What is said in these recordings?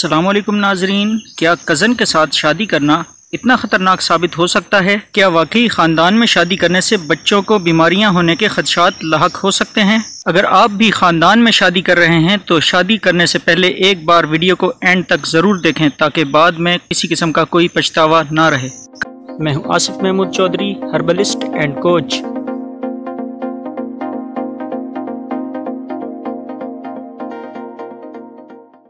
सलामकुम नाजरीन क्या कज़न के साथ शादी करना इतना ख़तरनाक साबित हो सकता है क्या वाकई ख़ानदान में शादी करने से बच्चों को बीमारियां होने के खदशात लाक हो सकते हैं अगर आप भी ख़ानदान में शादी कर रहे हैं तो शादी करने से पहले एक बार वीडियो को एंड तक ज़रूर देखें ताकि बाद में किसी किस्म का कोई पछतावा ना रहे मैं हूँ Asif Mahmood Chaudhary herbalist and coach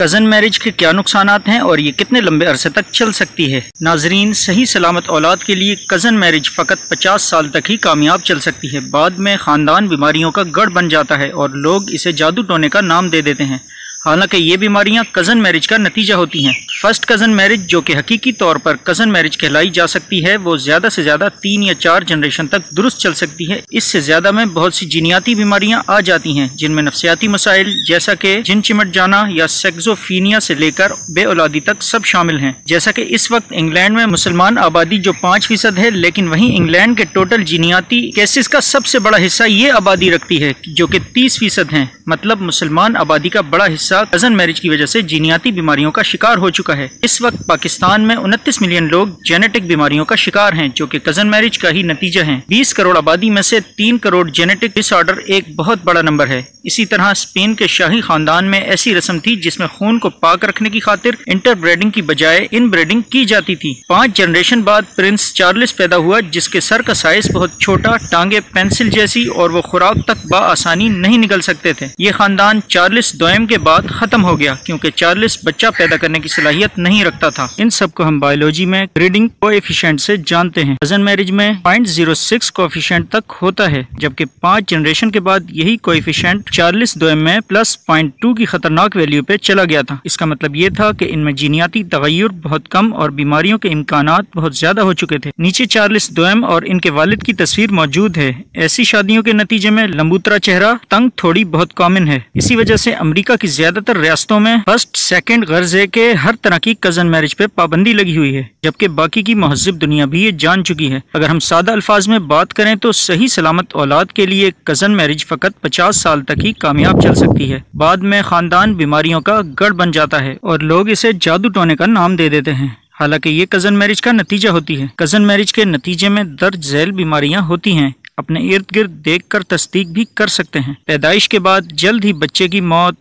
cousin marriage के क्या नुकसान हैं और ये कितने लंबे अरसे तक चल सकती है नाजरीन सही सलामत औलाद के लिए कज़न मैरिज फ़कत 50 साल तक ही कामयाब चल सकती है बाद में ख़ानदान बीमारियों का गढ़ बन जाता है और लोग इसे जादू टोने का नाम दे देते हैं हालांकि ये बीमारियां कज़न मैरिज का नतीजा होती हैं फर्स्ट कज़न मैरिज जो कि हकीकी तौर पर कज़न मैरिज कहलाई जा सकती है वो ज़्यादा से ज़्यादा तीन या चार जनरेशन तक दुरुस्त चल सकती है इससे ज़्यादा में बहुत सी जीनियाती बीमारियां आ जाती हैं जिनमें नफसियाती मसाइल जैसा कि जिन चिमट जाना या सेक्सोफीनिया से लेकर औलादी तक सब शामिल हैं जैसा कि इस वक्त इंग्लैंड में मुसलमान आबादी जो पाँच फीसद है लेकिन वहीं इंग्लैंड के टोटल जीनियाती केसेस का सबसे बड़ा हिस्सा ये आबादी रखती है जो कि तीस फीसद है मतलब मुसलमान आबादी का बड़ा हिस्सा साल कजन मैरिज की वजह से जीनियाती बीमारियों का शिकार हो चुका है इस वक्त पाकिस्तान में उनतीस मिलियन लोग जेनेटिक बीमारियों का शिकार है जो की कजन मैरिज का ही नतीजा है बीस करोड़ आबादी में ऐसी तीन करोड़ जेनेटिक डिसऑर्डर एक बहुत बड़ा नंबर है इसी तरह स्पेन के शाही खानदान में ऐसी रस्म थी जिसमे खून को पाक रखने की खातिर ब्रेडिंग की बजाय इन ब्रेडिंग की जाती थी पाँच जनरेशन बाद प्रिंस चार्लिस पैदा हुआ जिसके सर का साइज बहुत छोटा टांगे पेंसिल जैसी और वो खुराक तक बआसानी नहीं निकल सकते थे ये खानदान चार्लिस दोयम के बाद बाद खत्म हो गया क्योंकि चार्लिस बच्चा पैदा करने की सलाहियत नहीं रखता था इन सब को हम बायोलॉजी में ग्रेडिंग कोएफिशिएंट से जानते हैं कजन मैरिज में पॉइंट जीरो सिक्स कोएफिशिएंट तक होता है जबकि पांच जनरेशन के बाद यही कोएफिशिएंट चार्लिस दो में प्लस पॉइंट टू की खतरनाक वैल्यू पे चला गया था इसका मतलब ये था की इनमें जीनियाती तगैर बहुत कम और बीमारियों के इम्कान बहुत ज्यादा हो चुके थे नीचे चार्लिस दो और इनके वालिद की तस्वीर मौजूद है ऐसी शादियों के नतीजे में लंबूतरा चेहरा तंग थोड़ी बहुत कॉमन है इसी वजह से अमरीका की ज्यादा ज्यादातर रियासतों में फर्स्ट सेकंड गर्जे के हर तरह की कजन मैरिज पे पाबंदी लगी हुई है जबकि बाकी की महजब दुनिया भी ये जान चुकी है अगर हम सादा अल्फाज में बात करें तो सही सलामत औलाद के लिए कजन मैरिज फकत पचास साल तक ही कामयाब चल सकती है बाद में खानदान बीमारियों का गढ़ बन जाता है और लोग इसे जादू टोने का नाम दे देते हैं हालांकि ये कजन मैरिज का नतीजा होती है कजन मैरिज के नतीजे में दर्ज झैल बीमारियाँ होती हैं अपने इर्द गिर्द देख कर तस्दीक भी कर सकते हैं पैदाइश के बाद जल्द ही बच्चे की मौत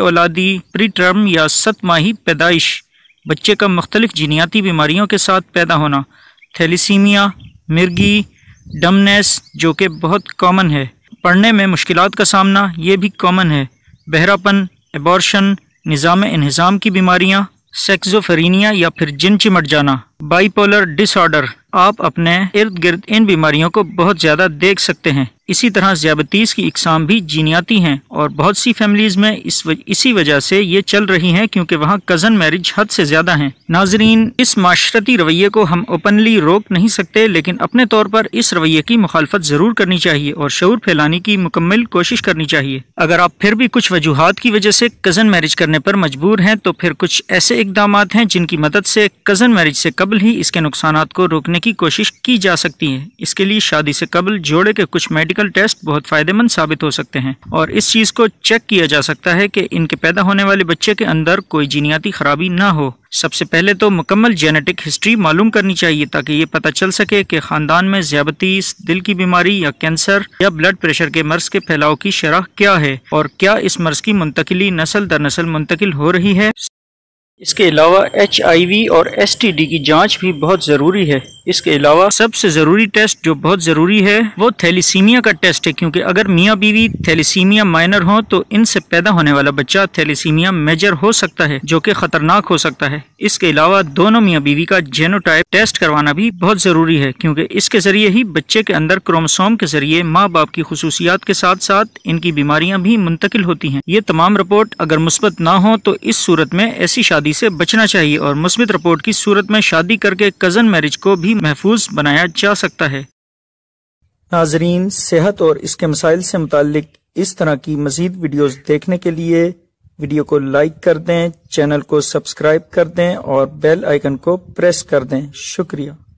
औलादी प्री टर्म या सत माही पैदाइश बच्चे का मुख्तलिफ जीनियाती बीमारियों के साथ पैदा होना थैलीसीमिया मिर्गी डमनेस जो कि बहुत कॉमन है पढ़ने में मुश्किल का सामना ये भी कॉमन है बहरापन एबॉर्शन निज़ाम इन्हज़ाम की बीमारियाँ सेक्सोफेरिनिया या फिर जिन चिमट जाना बाइपोलर डिसऑर्डर आप अपने इर्द गिर्द इन बीमारियों को बहुत ज़्यादा देख सकते हैं इसी तरह ज्याबतीस की इकसाम भी जीनियाती हैं और बहुत सी फैमिलीज़ में इस वज, इसी वजह से ये चल रही हैं क्योंकि वहाँ कज़न मैरिज हद से ज़्यादा हैं नाजरीन इस माशरती रवैये को हम ओपनली रोक नहीं सकते लेकिन अपने तौर पर इस रवैये की मुखालफत ज़रूर करनी चाहिए और शौर फैलाने की मुकम्मल कोशिश करनी चाहिए अगर आप फिर भी कुछ वजूहत की वजह से कज़न मैरिज करने पर मजबूर हैं तो फिर कुछ ऐसे इकदाम हैं जिनकी मदद से कज़न मैरिज से कब कबल ही इसके नुकसान को रोकने की कोशिश की जा सकती है इसके लिए शादी से कबल जोड़े के कुछ मेडिकल टेस्ट बहुत फायदेमंद साबित हो सकते हैं और इस चीज को चेक किया जा सकता है कि इनके पैदा होने वाले बच्चे के अंदर कोई जीनियाती खराबी ना हो सबसे पहले तो मुकम्मल जेनेटिक हिस्ट्री मालूम करनी चाहिए ताकि ये पता चल सके कि खानदान में ज्यादतीस दिल की बीमारी या कैंसर या ब्लड प्रेशर के मर्ज के फैलाव की शराह क्या है और क्या इस मर्ज की मुंतकली नस्ल दर नस्ल मुंतकिल हो रही है इसके अलावा एच और एस की जाँच भी बहुत ज़रूरी है इसके अलावा सबसे ज़रूरी टेस्ट जो बहुत ज़रूरी है वो थैलीसीमिया का टेस्ट है क्योंकि अगर मियाँ बीवी थैलीसीमिया माइनर हो तो इनसे पैदा होने वाला बच्चा थैलीसीमिया मेजर हो सकता है जो कि खतरनाक हो सकता है इसके अलावा दोनों मियाँ बीवी का जेनोटाइप टेस्ट करवाना भी बहुत ज़रूरी है क्योंकि इसके ज़रिए ही बच्चे के अंदर क्रोमसोम के ज़रिए माँ बाप की खसूसियात के साथ साथ इनकी बीमारियाँ भी मुंतकिल होती हैं ये तमाम रिपोर्ट अगर मुस्बत ना हो तो इस सूरत में ऐसी शादी से बचना चाहिए और मुस्बित रिपोर्ट की सूरत में शादी करके कज़न मैरिज को भी भी महफूज बनाया जा सकता है नाजरीन सेहत और इसके मसाइल से मुतल इस तरह की मजीद वीडियोज देखने के लिए वीडियो को लाइक कर दें चैनल को सब्सक्राइब कर दें और बेल आइकन को प्रेस कर दें शुक्रिया